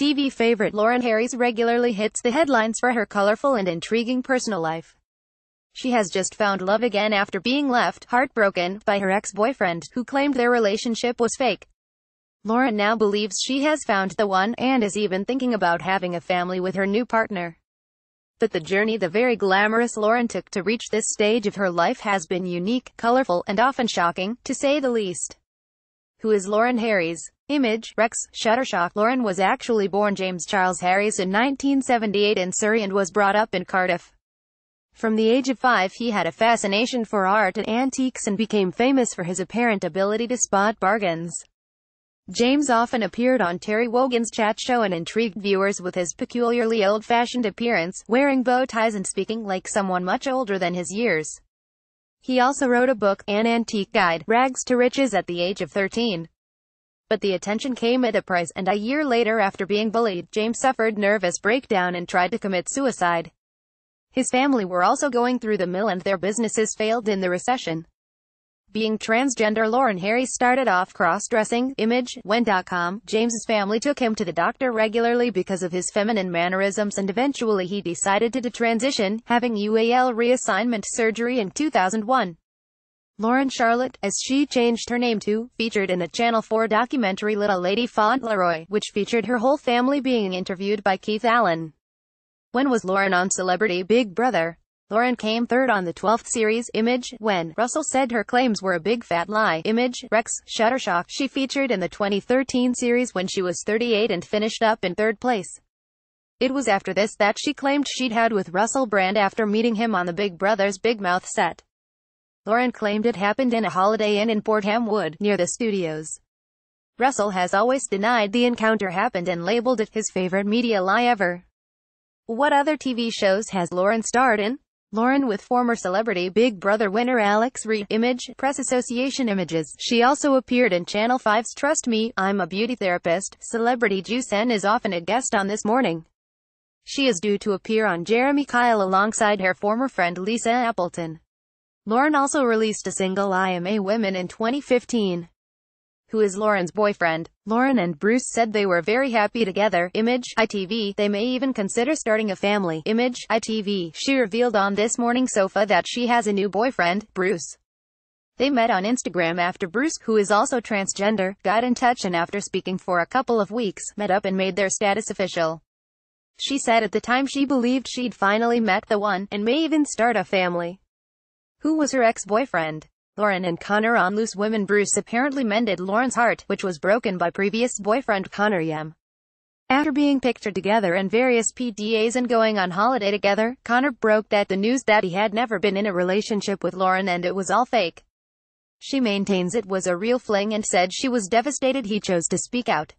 TV favorite Lauren Harris regularly hits the headlines for her colorful and intriguing personal life. She has just found love again after being left heartbroken by her ex-boyfriend, who claimed their relationship was fake. Lauren now believes she has found the one, and is even thinking about having a family with her new partner. But the journey the very glamorous Lauren took to reach this stage of her life has been unique, colorful, and often shocking, to say the least. Who is Lauren Harries? Image, Rex, Shuttershock. Lauren was actually born James Charles Harris in 1978 in Surrey and was brought up in Cardiff. From the age of five he had a fascination for art and antiques and became famous for his apparent ability to spot bargains. James often appeared on Terry Wogan's chat show and intrigued viewers with his peculiarly old-fashioned appearance, wearing bow ties and speaking like someone much older than his years. He also wrote a book, An Antique Guide, Rags to Riches at the age of 13. But the attention came at a price, and a year later after being bullied, James suffered nervous breakdown and tried to commit suicide. His family were also going through the mill and their businesses failed in the recession. Being transgender Lauren Harry started off cross-dressing, image, when.com, James's family took him to the doctor regularly because of his feminine mannerisms and eventually he decided to, to transition, having UAL reassignment surgery in 2001. Lauren Charlotte, as she changed her name to, featured in the Channel 4 documentary Little Lady Fauntleroy, which featured her whole family being interviewed by Keith Allen. When was Lauren on Celebrity Big Brother? Lauren came third on the 12th series, Image, when Russell said her claims were a big fat lie. Image, Rex, Shuttershock, She featured in the 2013 series when she was 38 and finished up in third place. It was after this that she claimed she'd had with Russell Brand after meeting him on the Big Brother's Big Mouth set. Lauren claimed it happened in a Holiday Inn in Fordham Wood, near the studios. Russell has always denied the encounter happened and labeled it his favorite media lie ever. What other TV shows has Lauren starred in? Lauren with former celebrity Big Brother winner Alex Reid, Image, Press Association Images. She also appeared in Channel 5's Trust Me, I'm a Beauty Therapist. Celebrity Jusen is often a guest on This Morning. She is due to appear on Jeremy Kyle alongside her former friend Lisa Appleton. Lauren also released a single I Am a Woman in 2015. Who is Lauren's boyfriend? Lauren and Bruce said they were very happy together. Image, ITV. They may even consider starting a family. Image, ITV. She revealed on This Morning Sofa that she has a new boyfriend, Bruce. They met on Instagram after Bruce, who is also transgender, got in touch and after speaking for a couple of weeks, met up and made their status official. She said at the time she believed she'd finally met the one, and may even start a family. Who was her ex-boyfriend? Lauren and Connor on Loose Women Bruce apparently mended Lauren's heart, which was broken by previous boyfriend Connor Yem. After being pictured together in various PDAs and going on holiday together, Connor broke that the news that he had never been in a relationship with Lauren and it was all fake. She maintains it was a real fling and said she was devastated he chose to speak out.